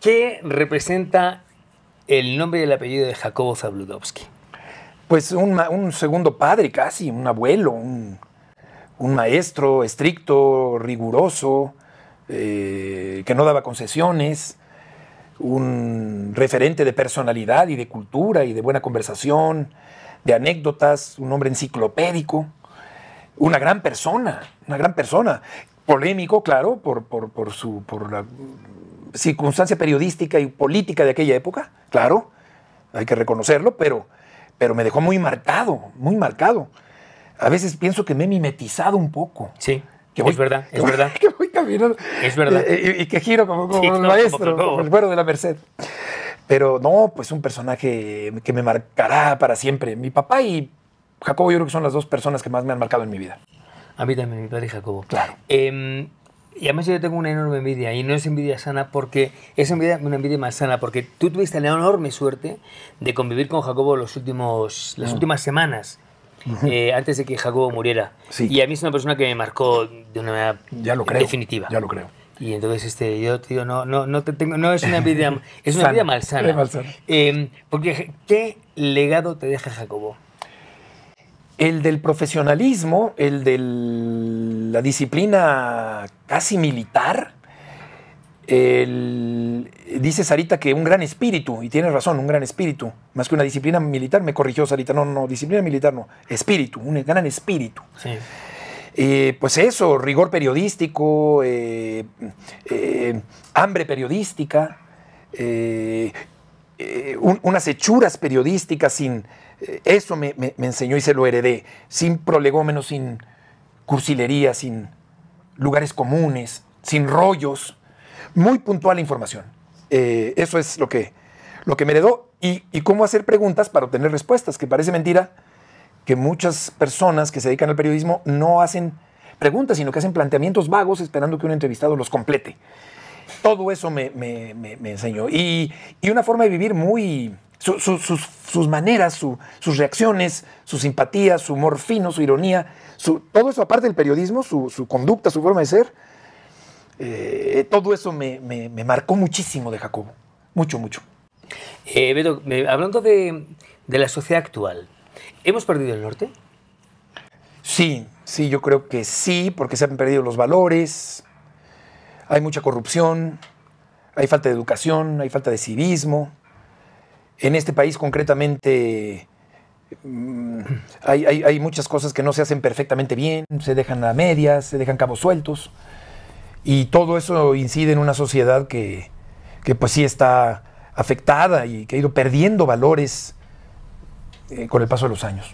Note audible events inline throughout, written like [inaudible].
¿Qué representa el nombre y el apellido de Jacobo Zabludowski? Pues un, segundo padre casi, un abuelo, un, maestro estricto, riguroso, eh, que no daba concesiones, un referente de personalidad y de cultura y de buena conversación, de anécdotas, un hombre enciclopédico, una gran persona, una gran persona, polémico, claro, por su, por la circunstancia periodística y política de aquella época, claro, hay que reconocerlo, pero, pero me dejó muy marcado, muy marcado. A veces pienso que me he mimetizado un poco. Sí. Que es verdad, es verdad. [laughs] Que voy caminando. Es verdad. Y, que giro como, como el maestro, el güero de la Merced. Pero no, pues un personaje que me marcará para siempre. Mi papá y Jacobo, yo creo que son las dos personas que más me han marcado en mi vida. A mí también, mi padre y Jacobo. Claro. Em, y además yo tengo una enorme envidia, y no es envidia sana porque es envidia, una envidia más sana, porque tú tuviste la enorme suerte de convivir con Jacobo los últimos, las mm. últimas semanas. Eh, antes de que Jacobo muriera. Y a mí es una persona que me marcó de una manera ya lo creo, definitiva. Ya lo creo. Y entonces este, yo te digo, no, no, no, te tengo, no es una envidia [laughs] es una malsana. Eh, porque, ¿qué legado te deja Jacobo? el del profesionalismo, el de la disciplina casi militar. dice Sarita que un gran espíritu, y tiene razón, un gran espíritu, más que una disciplina militar, me corrigió Sarita, no, no, disciplina militar no, espíritu, un gran espíritu. Eh, pues eso, rigor periodístico, eh, eh, hambre periodística, eh, unas hechuras periodísticas sin... Eh, eso me, enseñó y se lo heredé, sin prolegómenos, sin cursilería, sin lugares comunes, sin rollos. Muy puntual información. Eh, eso es lo que, lo que me heredó y cómo hacer preguntas para obtener respuestas, que parece mentira que muchas personas que se dedican al periodismo no hacen preguntas, sino que hacen planteamientos vagos esperando que un entrevistado los complete todo eso me, enseñó. Y, una forma de vivir muy... sus, maneras, sus reacciones, su simpatía, su humor fino, su ironía, todo eso aparte del periodismo, su, conducta, su forma de ser, eh, todo eso me, marcó muchísimo de Jacobo. Mucho, mucho. Eh, Beto, hablando de, de la sociedad actual, ¿hemos perdido el norte? Sí, sí, yo creo que sí, porque se han perdido los valores, hay mucha corrupción, hay falta de educación, hay falta de civismo. En este país concretamente mm, hay, muchas cosas que no se hacen perfectamente bien, se dejan a medias, se dejan cabos sueltos. Y todo eso incide en una sociedad que, pues sí está afectada y que ha ido perdiendo valores eh, con el paso de los años.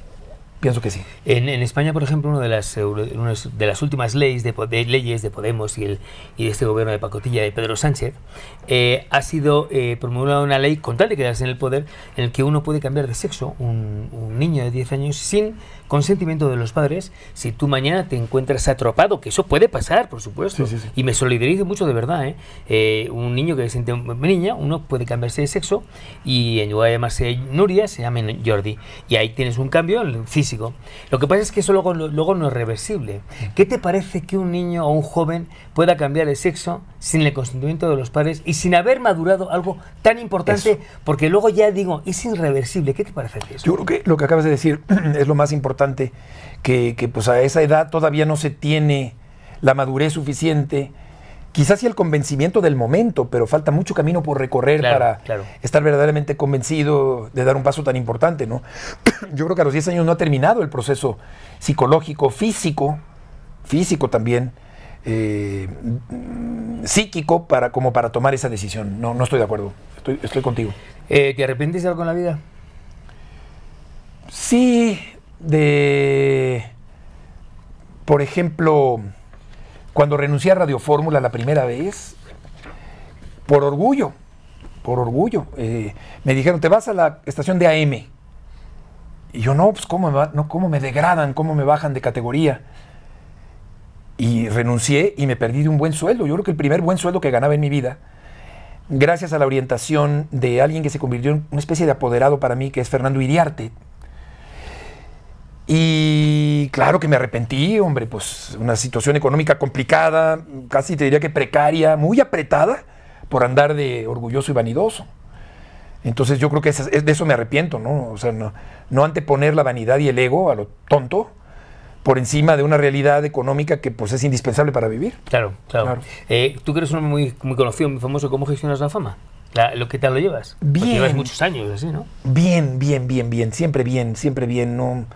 Pienso que sí. En, en, España, por ejemplo, una de las, de las últimas leyes de, leyes de Podemos y, el, y de este gobierno de pacotilla de Pedro Sánchez eh, ha sido eh, promulgada una ley, con tal de quedarse en el poder, en el que uno puede cambiar de sexo, un, niño de 10 años, sin consentimiento de los padres, si tú mañana te encuentras atropado, que eso puede pasar, por supuesto, y me solidarizo mucho de verdad, ¿eh? ¿eh? un niño que se siente niña, uno puede cambiarse de sexo y en lugar de llamarse Nuria, se llame Jordi. Y ahí tienes un cambio físico lo que pasa es que eso luego, no es reversible. ¿Qué te parece que un niño o un joven pueda cambiar de sexo sin el consentimiento de los padres y sin haber madurado algo tan importante? Porque luego ya digo, es irreversible. ¿Qué te parece eso? Yo creo que lo que acabas de decir [clears throat] es lo más importante, que, que pues a esa edad todavía no se tiene la madurez suficiente quizás sí el convencimiento del momento, pero falta mucho camino por recorrer para estar verdaderamente convencido de dar un paso tan importante, ¿no? [clears throat] Yo creo que a los 10 años no ha terminado el proceso psicológico, físico, físico también, eh, psíquico, para, como para tomar esa decisión. No, no estoy de acuerdo. Estoy, contigo. Eh, ¿Te arrepientes algo en la vida? Sí, de... Por ejemplo cuando renuncié a Radio Fórmula la primera vez, por orgullo, por orgullo, eh, me dijeron, te vas a la estación de AM. Y yo, no, pues cómo no, cómo me degradan, cómo me bajan de categoría. Y renuncié y me perdí de un buen sueldo. Yo creo que el primer buen sueldo que ganaba en mi vida, gracias a la orientación de alguien que se convirtió en una especie de apoderado para mí, que es Fernando Iriarte, y claro que me arrepentí, hombre, pues una situación económica complicada, casi te diría que precaria, muy apretada por andar de orgulloso y vanidoso. Entonces yo creo que es, de eso me arrepiento, ¿no? O sea, no, anteponer la vanidad y el ego a lo tonto por encima de una realidad económica que pues es indispensable para vivir. Claro, claro. Eh, tú que eres un hombre muy, muy conocido, muy famoso, ¿cómo gestionas la fama? ¿Lo que te lo llevas? Bien. Porque llevas muchos años así, ¿no? Bien, bien, bien, bien. Siempre bien, siempre bien. No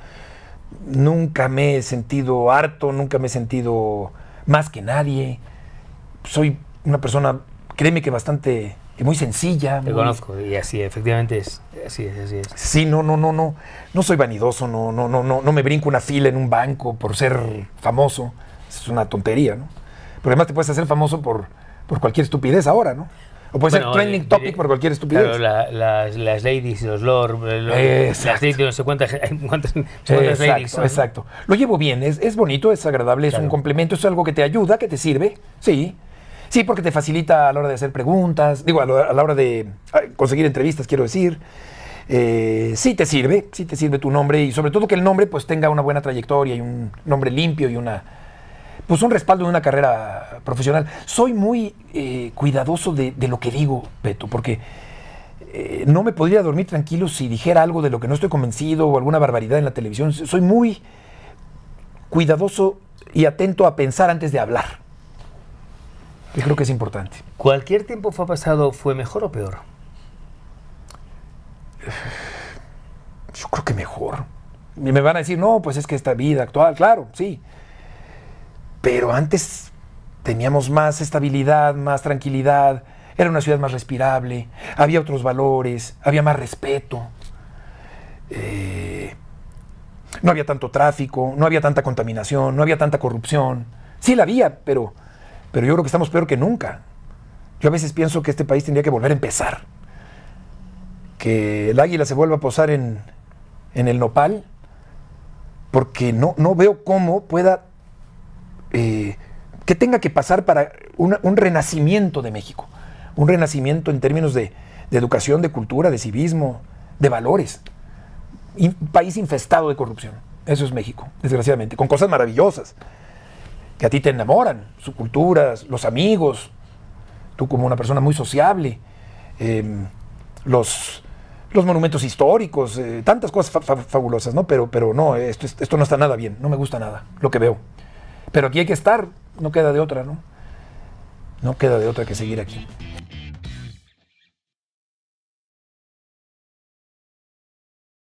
nunca me he sentido harto, nunca me he sentido más que nadie. Soy una persona, créeme que bastante, que muy sencilla. Te conozco, y así efectivamente es, así es, así es. Sí, no, no, no, no. No soy vanidoso, no, no, no, no, no me brinco una fila en un banco por ser famoso. Es una tontería, ¿no? Pero además te puedes hacer famoso por, por cualquier estupidez ahora, ¿no? O puede ser trending eh, topic eh, por cualquier estupidez. las, ladies, los lords eh, las no sé [laughs] cuántas, exacto, ladies Exacto. Lo llevo bien, es, bonito, es agradable, es un complemento, es algo que te ayuda, que te sirve. Sí. Sí, porque te facilita a la hora de hacer preguntas, digo, a la, a la hora de conseguir entrevistas, quiero decir. sí te sirve, sí te sirve tu nombre y sobre todo que el nombre pues tenga una buena trayectoria y un nombre limpio y una, pues un respaldo de una carrera profesional. Soy muy eh, cuidadoso de, lo que digo, Peto, porque eh, no me podría dormir tranquilo si dijera algo de lo que no estoy convencido o alguna barbaridad en la televisión. Soy muy cuidadoso y atento a pensar antes de hablar. Yo creo que es importante. ¿Cualquier tiempo fue pasado fue mejor o peor? Yo creo que mejor. Y me van a decir, no, pues es que esta vida actual, claro, sí. Pero antes teníamos más estabilidad, más tranquilidad, era una ciudad más respirable, había otros valores, había más respeto. Eh, no había tanto tráfico, no había tanta contaminación, no había tanta corrupción. Sí la había, pero, pero yo creo que estamos peor que nunca. Yo a veces pienso que este país tendría que volver a empezar. Que el águila se vuelva a posar en, el nopal, porque no, no veo cómo pueda eh, que tenga que pasar para un renacimiento de México, un renacimiento en términos de, educación, de cultura, de civismo, de valores. Un país infestado de corrupción. Eso es México, desgraciadamente, con cosas maravillosas, que a ti te enamoran, su cultura, los amigos, tú como una persona muy sociable, em, los, monumentos históricos, eh, tantas cosas fabulosas, ¿no? Pero, pero no, esto no está nada bien, no me gusta nada, lo que veo. Pero aquí hay que estar, no queda de otra, ¿no? No queda de otra que seguir aquí.